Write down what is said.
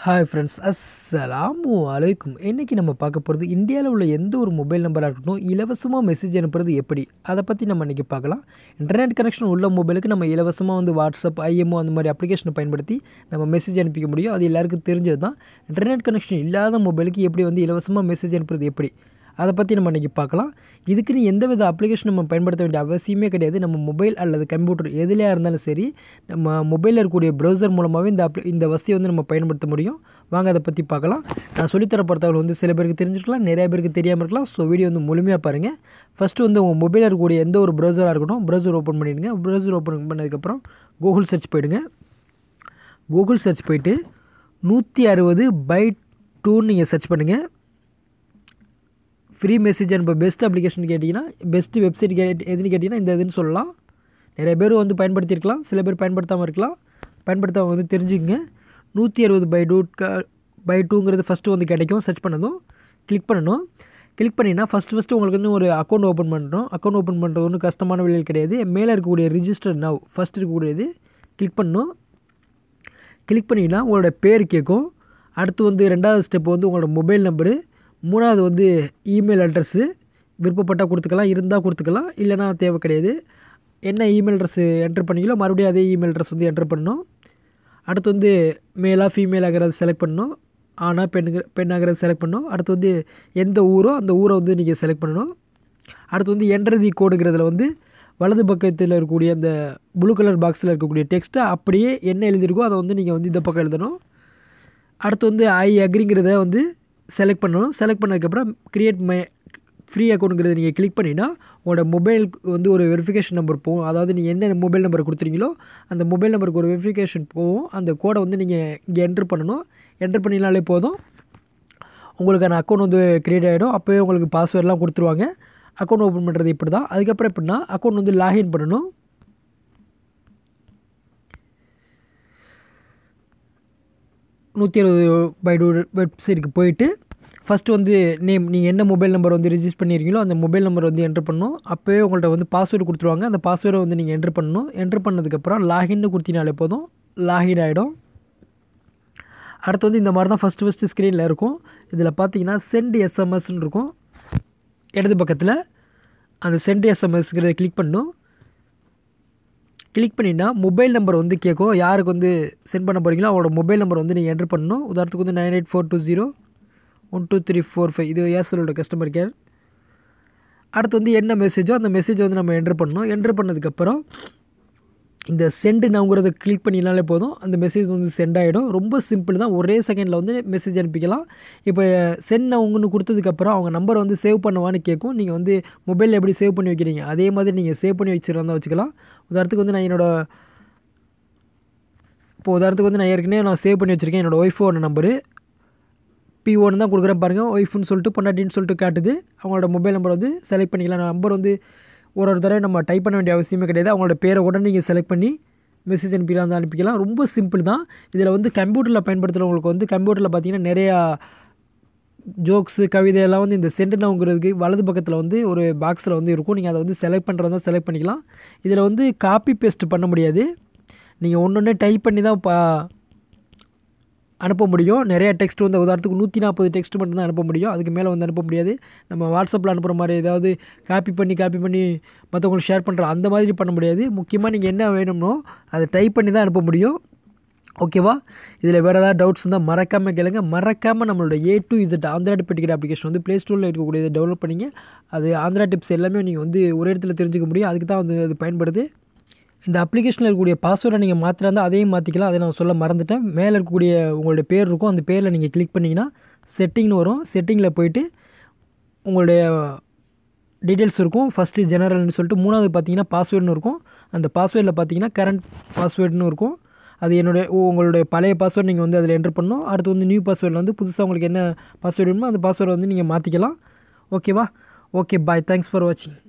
hi friends அஸ்ஸலாம் வலைக்கும் இன்றைக்கி நம்ம பார்க்க போகிறது இந்தியாவில் உள்ள எந்த ஒரு மொபைல் நம்பராக இருக்கட்டும் இலவசமாக மெசேஜ் அனுப்புறது எப்படி அதை பற்றி நம்ம இன்றைக்கி பார்க்கலாம் இன்டர்நெட் கனெக்ஷன் உள்ள மொபைலுக்கு நம்ம இலவசமாக வந்து வாட்ஸ்அப் ஐஎம்ஓ அந்த மாதிரி அப்ளிகேஷனை பயன்படுத்தி நம்ம மெசேஜ் அனுப்பிக்க முடியும் அது எல்லாருக்கும் தெரிஞ்சது தான் இன்டர்நெட் கனெக்ஷன் இல்லாத மொபைலுக்கு எப்படி வந்து இலவசமாக மெசேஜ் அனுப்புறது எப்படி அதை பற்றி நம்ம இன்றைக்கி பார்க்கலாம் இதுக்குன்னு எந்த வித அப்ளிகேஷன் நம்ம பயன்படுத்த வேண்டிய அவசியமே கிடையாது நம்ம மொபைல் அல்லது கம்ப்யூட்டர் எதுலையாக இருந்தாலும் சரி நம்ம மொபைலில் இருக்கக்கூடிய ப்ரௌசர் மூலமாகவே இந்த அப்ளி இந்த வசதியை வந்து நம்ம பயன்படுத்த முடியும் வாங்க அதை பற்றி பார்க்கலாம் நான் சொல்லித்தர பொறுத்தவர்கள் வந்து சில பேருக்கு தெரிஞ்சுருக்கலாம் நிறைய பேருக்கு தெரியாமல் இருக்கலாம் ஸோ வீடியோ வந்து முழுமையாக பாருங்கள் ஃபஸ்ட்டு வந்து உங்கள் மொபைலில் இருக்கக்கூடிய எந்த ஒரு ப்ரௌசராக இருக்கட்டும் ப்ரௌசர் ஓப்பன் பண்ணிவிடுங்க ப்ரௌசர் ஓப்பன் பண்ணதுக்கப்புறம் கூகுள் சர்ச் போயிடுங்க கூகுள் சர்ச் போயிட்டு நூற்றி அறுபது பை டூன்னு நீங்கள் சர்ச் பண்ணுங்கள் ஃப்ரீ மெசேஜ் அனுப்ப பெஸ்ட் அப்ளிகேஷன் கேட்டிங்கன்னா பெஸ்ட்டு வெப்சைட் கே எதுன்னு கேட்டிங்கன்னா இந்த இதுன்னு சொல்லலாம் நிறைய பேர் வந்து பயன்படுத்தியிருக்கலாம் சில பேர் பயன்படுத்தாமல் இருக்கலாம் பயன்படுத்தாமல் வந்து தெரிஞ்சுக்கங்க நூற்றி அறுபது பை டூ பை டூங்கிறது ஃபஸ்ட்டு வந்து கிடைக்கும் சர்ச் பண்ணதும் கிளிக் பண்ணணும் கிளிக் பண்ணினா ஃபஸ்ட்டு ஃபஸ்ட்டு உங்களுக்கு வந்து ஒரு அக்கௌண்ட் ஓப்பன் பண்ணுறோம் அக்கௌண்ட் ஓப்பன் பண்ணுறது ஒன்றும் கஷ்டமான வேலையில் கிடையாது மேலே இருக்கக்கூடிய ரிஜிஸ்டர் நவ் ஃபஸ்ட் இருக்கக்கூடியது கிளிக் பண்ணணும் கிளிக் பண்ணிங்கன்னா உங்களோட பேர் கேட்கும் அடுத்து வந்து ரெண்டாவது ஸ்டெப் வந்து உங்களோட மொபைல் நம்பரு மூணாவது வந்து இமெயில் அட்ரஸ்ஸு விருப்பப்பட்டால் கொடுத்துக்கலாம் இருந்தால் கொடுத்துக்கலாம் இல்லைனா தேவை கிடையாது என்ன இமெயில் அட்ரஸ்ஸு என்ட்ரு பண்ணிக்கலோ மறுபடியும் அதே இமெயில் அட்ரஸ் வந்து என்ட்ரு பண்ணணும் அடுத்து வந்து மேலாக ஃபீமேல் ஆகிறத செலக்ட் பண்ணணும் ஆனால் பெண்ணுங்க பெண் ஆகிறத செலக்ட் பண்ணணும் அடுத்து வந்து எந்த ஊரோ அந்த ஊரை வந்து நீங்கள் செலக்ட் பண்ணணும் அடுத்து வந்து என்ட்ரதி கோடுங்கிறதுல வந்து வலது பக்கத்தில் இருக்கக்கூடிய அந்த ப்ளூ கலர் பாக்ஸில் இருக்கக்கூடிய டெக்ஸ்ட்டை அப்படியே என்ன எழுதியிருக்கோ அதை வந்து நீங்கள் வந்து இந்த பக்கம் எழுதணும் அடுத்து வந்து ஐ அக்ரிங்கிறத வந்து செலக்ட் பண்ணணும் செலக்ட் பண்ணதுக்கப்புறம் க்ரியேட் மை ஃப்ரீ அக்கௌண்ட்டுங்கிறத நீங்கள் கிளிக் பண்ணிங்கன்னா உங்களோட மொபைலுக்கு வந்து ஒரு வெரிஃபிகேஷன் நம்பர் போகும் அதாவது நீங்கள் என்ன மொபைல் நம்பர் கொடுத்துறீங்களோ அந்த மொபைல் நம்பருக்கு ஒரு வெரிஃபிகேஷன் போகும் அந்த கோடை வந்து நீங்கள் இங்கே என்ட்ரு பண்ணணும் என்ட்ரு பண்ணினாலே போதும் உங்களுக்கான அக்கௌண்ட் வந்து க்ரியேட் ஆகிடும் அப்போயே உங்களுக்கு பாஸ்வேர்டெலாம் கொடுத்துருவாங்க அக்கௌண்ட் ஓப்பன் பண்ணுறது இப்படி தான் அதுக்கப்புறம் எப்படின்னா அக்கௌண்ட் வந்து லாகின் பண்ணணும் நூற்றி அறுபது பைடு வெப்சைட்டுக்கு போயிட்டு ஃபஸ்ட்டு வந்து நேம் நீங்கள் என்ன மொபைல் நம்பர் வந்து ரிஜிஸ்டர் பண்ணியிருக்கீங்களோ அந்த மொபைல் நம்பர் வந்து என்ட்ரு பண்ணணும் அப்போயே உங்கள்கிட்ட வந்து பாஸ்வேர்டு கொடுத்துருவாங்க அந்த பாஸ்வேர்டை வந்து நீங்கள் என்ட்ரு பண்ணணும் என்ட்ரு பண்ணதுக்கப்புறம் லாகின்னு கொடுத்தினாலே போதும் லாகின் ஆகிடும் அடுத்து வந்து இந்த மாதிரி தான் ஃபஸ்ட்டு ஃபஸ்ட்டு ஸ்க்ரீனில் இருக்கும் இதில் பார்த்தீங்கன்னா சென்ட் எஸ்எம்எஸ்ன்னு இருக்கும் இடது பக்கத்தில் அந்த சென்ட் எஸ்எம்எஸ்ங்கிறத கிளிக் பண்ணும் கிளிக் பண்ணிங்கன்னா மொபைல் நம்பர் வந்து கேட்கும் யாருக்கு வந்து சென்ட் பண்ண போகிறீங்களோ அவங்களோட மொபைல் நம்பர் வந்து நீங்கள் என்ட்ரு பண்ணணும் உதாரணத்துக்கு வந்து nine eight four two zero one two three four five இது ஏர்செலோட கஸ்டமர் கேர் அடுத்து வந்து என்ன மெசேஜோ அந்த மெசேஜை வந்து நம்ம என்ட்ரு பண்ணணும் என்ட்ரு பண்ணதுக்கப்புறம் இந்த சென்டு நவுங்கிறத கிளிக் பண்ணினாலே போதும் அந்த மெசேஜ் வந்து சென்ட் ஆகிடும் ரொம்ப சிம்பிள் தான் ஒரே செகண்டில் வந்து மெசேஜ் அனுப்பிக்கலாம் இப்போ சென்ட் நவுங்கன்னு கொடுத்ததுக்கப்புறம் அவங்க நம்பர் வந்து சேவ் பண்ணுவான்னு கேட்கும் நீங்கள் வந்து மொபைலில் எப்படி சேவ் பண்ணி வைக்கிறீங்க அதே மாதிரி நீங்கள் சேவ் பண்ணி வச்சுருந்தா வச்சுக்கலாம் உதாரணத்துக்கு வந்து நான் என்னோடய இப்போ உதாரணத்துக்கு வந்து நான் ஏற்கனவே நான் சேவ் பண்ணி வச்சுருக்கேன் என்னோடய ஒய்ஃபோட நம்பரு பிஓன்னு தான் கொடுக்குறேன் பாருங்கள் ஒய்ஃப்னு சொல்லிட்டு பொண்டாட்டின்னு சொல்லிட்டு காட்டுது அவங்களோட மொபைல் நம்பர் வந்து செலக்ட் பண்ணிக்கலாம் நம்பர் வந்து ஒரு ஒரு தடவை நம்ம டைப் பண்ண வேண்டிய அவசியமே கிடையாது அவங்களோட பேரை உடனே நீங்கள் செலக்ட் பண்ணி மெசேஜ் அனுப்பிக்கலாம் வந்து அனுப்பிக்கலாம் ரொம்ப சிம்பிள் தான் இதில் வந்து கம்ப்யூட்டரில் பயன்படுத்துகிறவங்களுக்கு வந்து கம்ப்யூட்டரில் பார்த்திங்கன்னா நிறையா ஜோக்ஸு கவிதையெல்லாம் வந்து இந்த சென்டனவுங்கிறதுக்கு வலது பக்கத்தில் வந்து ஒரு பாக்ஸில் வந்து இருக்கும் நீங்கள் அதை வந்து செலக்ட் பண்ணுறதா செலக்ட் பண்ணிக்கலாம் இதில் வந்து காப்பி பேஸ்ட் பண்ண முடியாது நீங்கள் ஒன்று ஒன்று டைப் பண்ணி தான் பா அனுப்ப முடியும் நிறைய டெக்ஸ்ட் வந்து உதாரணத்துக்கு நூற்றி நாற்பது டெக்ஸ்ட் மட்டும்தான் அனுப்ப முடியும் அதுக்கு மேலே வந்து அனுப்ப முடியாது நம்ம வாட்ஸ்அப்பில் அனுப்புகிற மாதிரி ஏதாவது காப்பி பண்ணி காப்பி பண்ணி மற்றவங்களுக்கு ஷேர் பண்ணுற அந்த மாதிரி பண்ண முடியாது முக்கியமாக நீங்கள் என்ன வேணும்னோ அதை டைப் பண்ணி தான் அனுப்ப முடியும் ஓகேவா இதில் வேறு ஏதாவது டவுட்ஸ் இருந்தால் மறக்காமல் கேளுங்க மறக்காமல் நம்மளோட A to Z Andhra tip application வந்து ப்ளே ஸ்டோரில் இருக்கக்கூடியதை டவுன்லோட் பண்ணிங்க அது ஆந்திரா டிப்ஸ் எல்லாமே நீங்கள் வந்து ஒரு இடத்துல தெரிஞ்சுக்க முடியும் அதுக்கு தான் வந்து அது பயன்படுது இந்த அப்ளிகேஷனில் இருக்கக்கூடிய பாஸ்வேர்டை நீங்கள் மாற்றிருந்தால் அதையும் மாற்றிக்கலாம் அதை நான் சொல்ல மறந்துட்டேன் மேலே இருக்கக்கூடிய உங்களுடைய பேர் இருக்கும் அந்த பேரில் நீங்கள் கிளிக் பண்ணிங்கன்னா செட்டிங்னு வரும் செட்டிங்கில் போயிட்டு உங்களுடைய டீட்டெயில்ஸ் இருக்கும் ஃபஸ்ட்டு ஜெனரல்னு சொல்லிட்டு மூணாவது பார்த்தீங்கன்னா பாஸ்வேர்டுன்னு இருக்கும் அந்த பாஸ்வேர்டில் பார்த்தீங்கன்னா கரண்ட் பாஸ்வேர்டுன்னு இருக்கும் அது என்னுடைய உங்களுடைய பழைய பாஸ்வேர்டு நீங்கள் வந்து அதில் என்ட்ரு பண்ணணும் அடுத்து வந்து நியூ பாஸ்வேர்டில் வந்து புதுசாக உங்களுக்கு என்ன பாஸ்வேர்டு வேணுமோ அந்த பாஸ்வேர்டை வந்து நீங்கள் மாற்றிக்கலாம் ஓகேவா ஓகே பாய் தேங்க்ஸ் ஃபார் வாட்சிங்